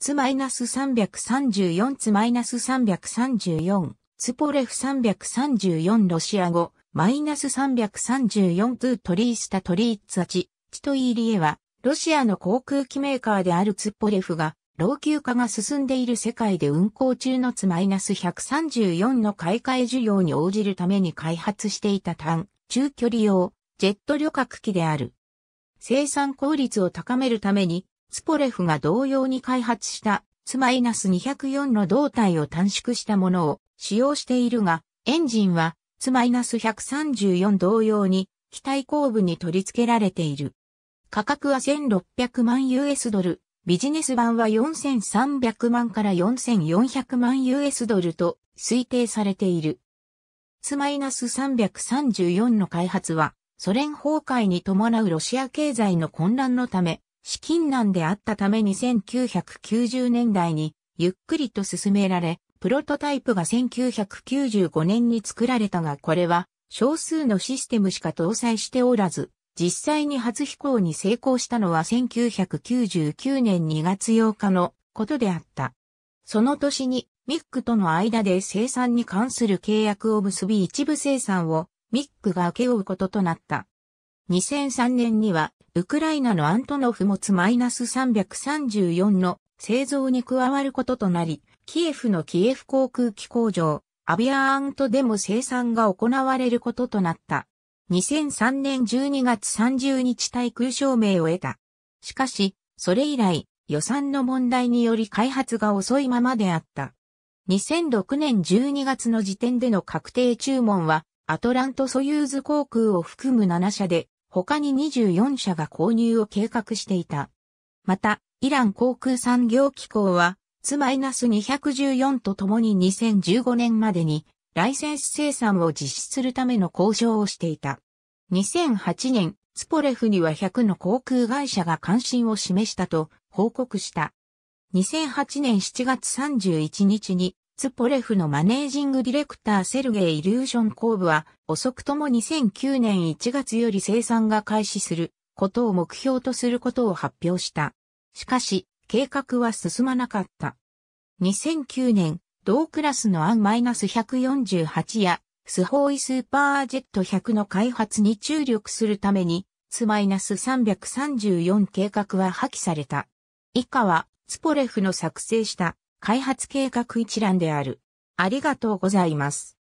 ツマイナス334ツマイナス334ツポレフ334ロシア語マイナス334トゥートリースタトリーツアチチトイーリエはロシアの航空機メーカーであるツポレフが老朽化が進んでいる世界で運航中のツマイナス134の買い替え需要に応じるために開発していた単中距離用ジェット旅客機である。生産効率を高めるためにスポレフが同様に開発したツマイナス204の胴体を短縮したものを使用しているが、エンジンはツマイナス134同様に機体後部に取り付けられている。価格は1600万 US ドル、ビジネス版は4300万から4400万 US ドルと推定されている。ツマイナス334の開発は、ソ連崩壊に伴うロシア経済の混乱のため、資金難であったために1990年代にゆっくりと進められ、プロトタイプが1995年に作られたがこれは少数のシステムしか搭載しておらず、実際に初飛行に成功したのは1999年2月8日のことであった。その年にミックとの間で生産に関する契約を結び一部生産をミックが請け負うこととなった。2003年には、ウクライナのアントノフモツ -334 の製造に加わることとなり、キエフのキエフ航空機工場、アビアアントでも生産が行われることとなった。2003年12月30日対空証明を得た。しかし、それ以来、予算の問題により開発が遅いままであった。2006年12月の時点での確定注文は、アトラントソユーズ航空を含む7社で、他に24社が購入を計画していた。また、イラン航空産業機構は、ツマイナス214とともに2015年までにライセンス生産を実施するための交渉をしていた。2008年、スポレフには100の航空会社が関心を示したと報告した。2008年7月31日にツポレフのマネージングディレクターセルゲイ・イリューションコーブは、遅くとも2009年1月より生産が開始することを目標とすることを発表した。しかし、計画は進まなかった。2009年、同クラスのアン -148 や、スホーイスーパージェット100の開発に注力するために、ツ -334 計画は破棄された。以下は、ツポレフの作成した開発計画一覧である。ありがとうございます。